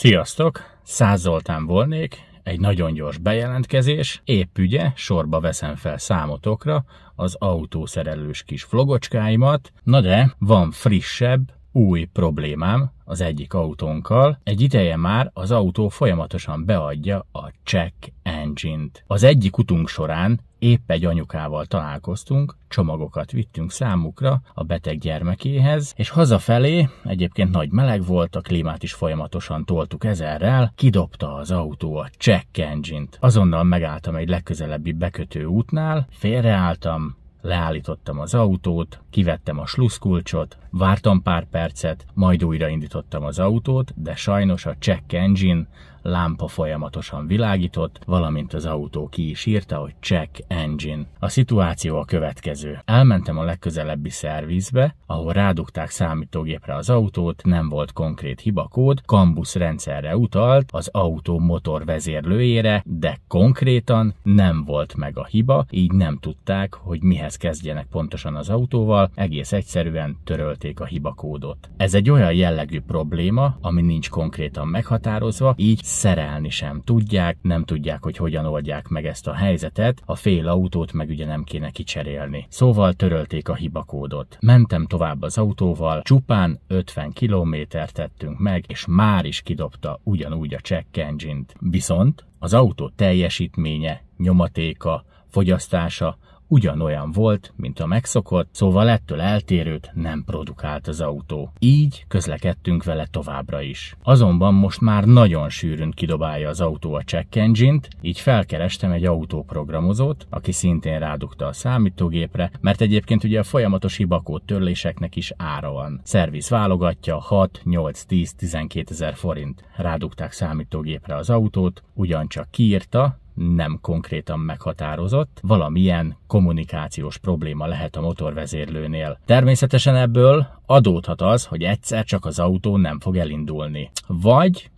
Sziasztok! Száz Zoltán volnék, egy nagyon gyors bejelentkezés. Épp ügye, sorba veszem fel számotokra az autószerelős kis vlogocskáimat, na de van frissebb, új problémám az egyik autónkkal. Egy ideje már az autó folyamatosan beadja a check engine-t. Az egyik utunk során Épp egy anyukával találkoztunk, csomagokat vittünk számukra a beteg gyermekéhez, és hazafelé, egyébként nagy meleg volt, a klímát is folyamatosan toltuk ezerrel, kidobta az autó a check engine -t. Azonnal megálltam egy legközelebbi bekötő útnál, félreálltam, leállítottam az autót, kivettem a sluszkulcsot, vártam pár percet, majd újraindítottam az autót, de sajnos a check engine lámpa folyamatosan világított, valamint az autó ki is írta, hogy check engine. A szituáció a következő. Elmentem a legközelebbi szervizbe, ahol rádugták számítógépre az autót, nem volt konkrét hibakód, kambusz rendszerre utalt, az autó motor vezérlőjére, de konkrétan nem volt meg a hiba, így nem tudták, hogy mihez kezdjenek pontosan az autóval, egész egyszerűen törölték a hibakódot. Ez egy olyan jellegű probléma, ami nincs konkrétan meghatározva, így szerelni sem tudják, nem tudják, hogy hogyan oldják meg ezt a helyzetet, a fél autót meg ugye nem kéne kicserélni. Szóval törölték a hibakódot. Mentem tovább az autóval, csupán 50 km tettünk meg, és már is kidobta ugyanúgy a check engine-t. Viszont az autó teljesítménye, nyomatéka, fogyasztása ugyanolyan volt, mint a megszokott, szóval ettől eltérőt nem produkált az autó. Így közlekedtünk vele továbbra is. Azonban most már nagyon sűrűn kidobálja az autó a check engine-t, így felkerestem egy autóprogramozót, aki szintén rádugta a számítógépre, mert egyébként ugye a folyamatos hibakód törléseknek is ára van. Szerviz válogatja 6, 8, 10, 12 ezer forint. Rádugták számítógépre az autót, ugyancsak kiírta, nem konkrétan meghatározott, valamilyen kommunikációs probléma lehet a motorvezérlőnél. Természetesen ebből adódhat az, hogy egyszer csak az autó nem fog elindulni. Vagy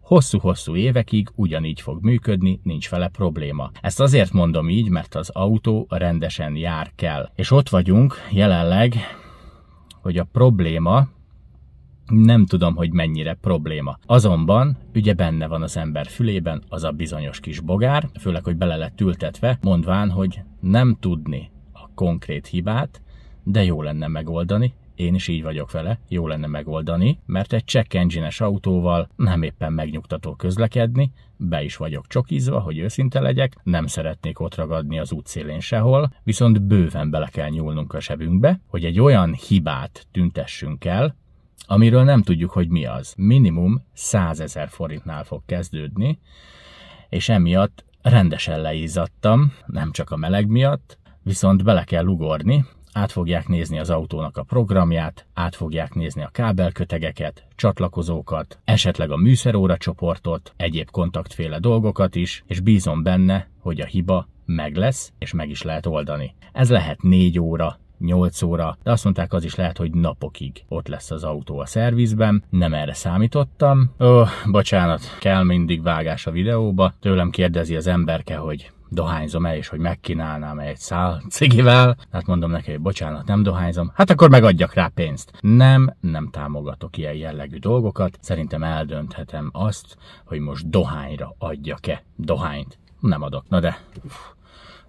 hosszú-hosszú évekig ugyanígy fog működni, nincs vele probléma. Ezt azért mondom így, mert az autó rendesen jár kell. És ott vagyunk jelenleg, hogy a probléma nem tudom, hogy mennyire probléma. Azonban ugye benne van az ember fülében az a bizonyos kis bogár, főleg, hogy bele lett ültetve, mondván, hogy nem tudni a konkrét hibát, de jó lenne megoldani, én is így vagyok vele, jó lenne megoldani, mert egy check engine autóval nem éppen megnyugtató közlekedni, be is vagyok csokizva, hogy őszinte legyek, nem szeretnék ott ragadni az útszélén sehol, viszont bőven bele kell nyúlnunk a sebünkbe, hogy egy olyan hibát tüntessünk el, amiről nem tudjuk, hogy mi az. Minimum 100 ezer forintnál fog kezdődni, és emiatt rendesen leízattam, nem csak a meleg miatt, viszont bele kell lugorni, át fogják nézni az autónak a programját, át fogják nézni a kábelkötegeket, csatlakozókat, esetleg a műszeróra csoportot, egyéb kontaktféle dolgokat is, és bízom benne, hogy a hiba meg lesz, és meg is lehet oldani. Ez lehet 4 óra, 8 óra, de azt mondták, az is lehet, hogy napokig ott lesz az autó a szervizben, nem erre számítottam. Ó, oh, bocsánat, kell mindig vágás a videóba, tőlem kérdezi az emberke, hogy dohányzom el, és hogy megkínálnám egy szál cigivel. Hát mondom neki, hogy bocsánat, nem dohányzom. Hát akkor megadjak rá pénzt. Nem, nem támogatok ilyen jellegű dolgokat. Szerintem eldönthetem azt, hogy most dohányra adjak-e dohányt. Nem adok. Na de,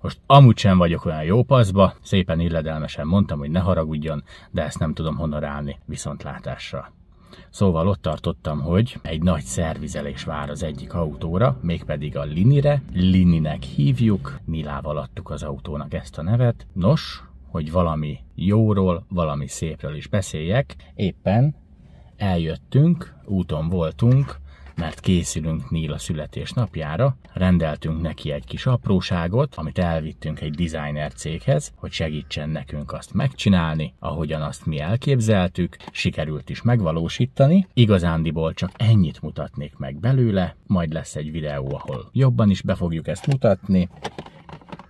most amúgy sem vagyok olyan jó paszba, szépen illedelmesen mondtam, hogy ne haragudjon, de ezt nem tudom honorálni viszontlátásra. Szóval ott tartottam, hogy egy nagy szervizelés vár az egyik autóra, mégpedig a Linire, Lininek hívjuk, Nilával adtuk az autónak ezt a nevet. Nos, hogy valami jóról, valami szépről is beszéljek, éppen eljöttünk, úton voltunk, mert készülünk Níla születésnapjára, rendeltünk neki egy kis apróságot, amit elvittünk egy designer céghez, hogy segítsen nekünk azt megcsinálni, ahogyan azt mi elképzeltük, sikerült is megvalósítani. Igazándiból csak ennyit mutatnék meg belőle, majd lesz egy videó, ahol jobban is be fogjuk ezt mutatni.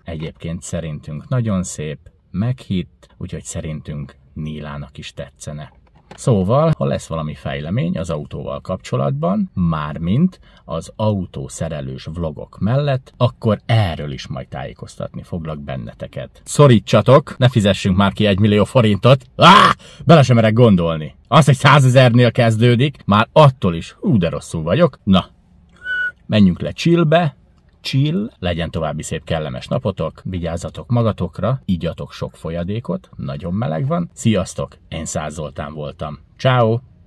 Egyébként szerintünk nagyon szép, meghitt, úgyhogy szerintünk Nílának is tetszene. Szóval, ha lesz valami fejlemény az autóval kapcsolatban, mármint az autószerelős vlogok mellett, akkor erről is majd tájékoztatni foglak benneteket. Szorítsatok, ne fizessünk már ki egy millió forintot. Á, bele sem merek gondolni. Az, hogy százezernél kezdődik, már attól is hú de rosszul vagyok. Na, menjünk le chillbe, chill, legyen további szép kellemes napotok, vigyázzatok magatokra, igyatok sok folyadékot, nagyon meleg van. Sziasztok, én Zoltán voltam. Ciao.